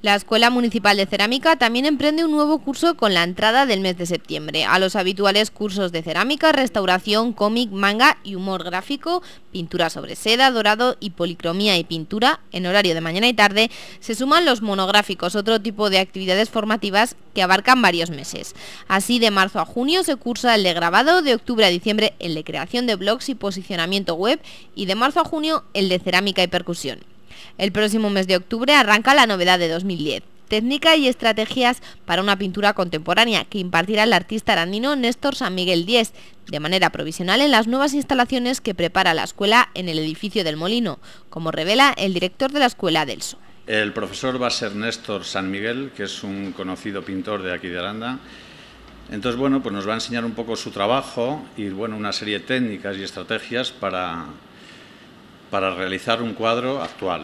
La Escuela Municipal de Cerámica también emprende un nuevo curso con la entrada del mes de septiembre. A los habituales cursos de cerámica, restauración, cómic, manga y humor gráfico, pintura sobre seda, dorado y policromía y pintura, en horario de mañana y tarde, se suman los monográficos, otro tipo de actividades formativas que abarcan varios meses. Así, de marzo a junio se cursa el de grabado, de octubre a diciembre el de creación de blogs y posicionamiento web y de marzo a junio el de cerámica y percusión. El próximo mes de octubre arranca la novedad de 2010 técnica y estrategias para una pintura contemporánea que impartirá el artista arandino Néstor San Miguel Díez de manera provisional en las nuevas instalaciones que prepara la escuela en el edificio del Molino, como revela el director de la escuela Delso. El profesor va a ser Néstor San Miguel, que es un conocido pintor de aquí de Aranda. Entonces, bueno, pues nos va a enseñar un poco su trabajo y, bueno, una serie de técnicas y estrategias para, para realizar un cuadro actual.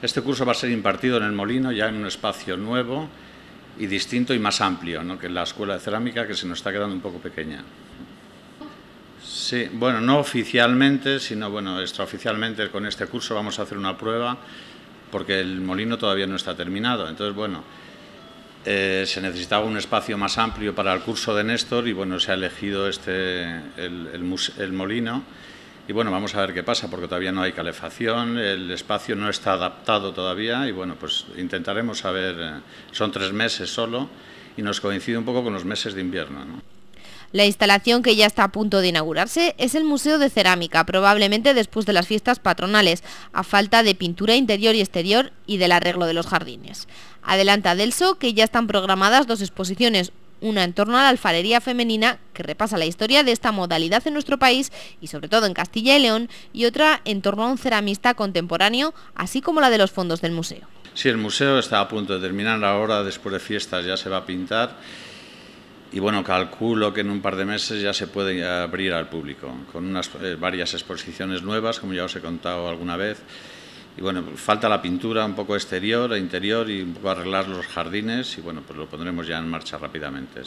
Este curso va a ser impartido en el Molino, ya en un espacio nuevo y distinto y más amplio ¿no? que la Escuela de Cerámica, que se nos está quedando un poco pequeña. Sí, bueno, no oficialmente, sino bueno, extraoficialmente con este curso vamos a hacer una prueba porque el molino todavía no está terminado. Entonces, bueno, eh, se necesitaba un espacio más amplio para el curso de Néstor y bueno, se ha elegido este, el molino y bueno, vamos a ver qué pasa, porque todavía no hay calefacción, el espacio no está adaptado todavía y bueno, pues intentaremos saber, eh, son tres meses solo y nos coincide un poco con los meses de invierno. La instalación que ya está a punto de inaugurarse es el Museo de Cerámica, probablemente después de las fiestas patronales, a falta de pintura interior y exterior y del arreglo de los jardines. Adelanta Delso que ya están programadas dos exposiciones, una en torno a la alfarería femenina que repasa la historia de esta modalidad en nuestro país y sobre todo en Castilla y León y otra en torno a un ceramista contemporáneo, así como la de los fondos del museo. Sí, el museo está a punto de terminar ahora, después de fiestas ya se va a pintar y bueno, calculo que en un par de meses ya se puede abrir al público, con unas eh, varias exposiciones nuevas, como ya os he contado alguna vez, y bueno, falta la pintura un poco exterior e interior y un poco arreglar los jardines y bueno, pues lo pondremos ya en marcha rápidamente.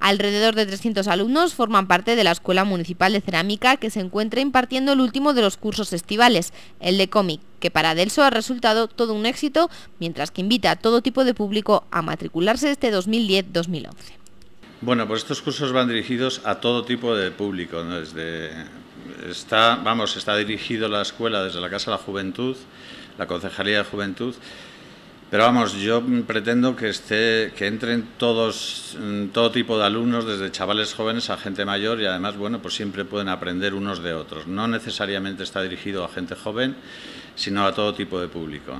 Alrededor de 300 alumnos forman parte de la Escuela Municipal de Cerámica que se encuentra impartiendo el último de los cursos estivales, el de cómic, que para Delso ha resultado todo un éxito, mientras que invita a todo tipo de público a matricularse este 2010-2011. Bueno, pues estos cursos van dirigidos a todo tipo de público, ¿no? desde está, vamos, está dirigido la escuela desde la Casa de la Juventud, la Concejalía de Juventud, pero vamos, yo pretendo que, esté, que entren todos, mm, todo tipo de alumnos, desde chavales jóvenes a gente mayor, y además, bueno, pues siempre pueden aprender unos de otros. No necesariamente está dirigido a gente joven, sino a todo tipo de público.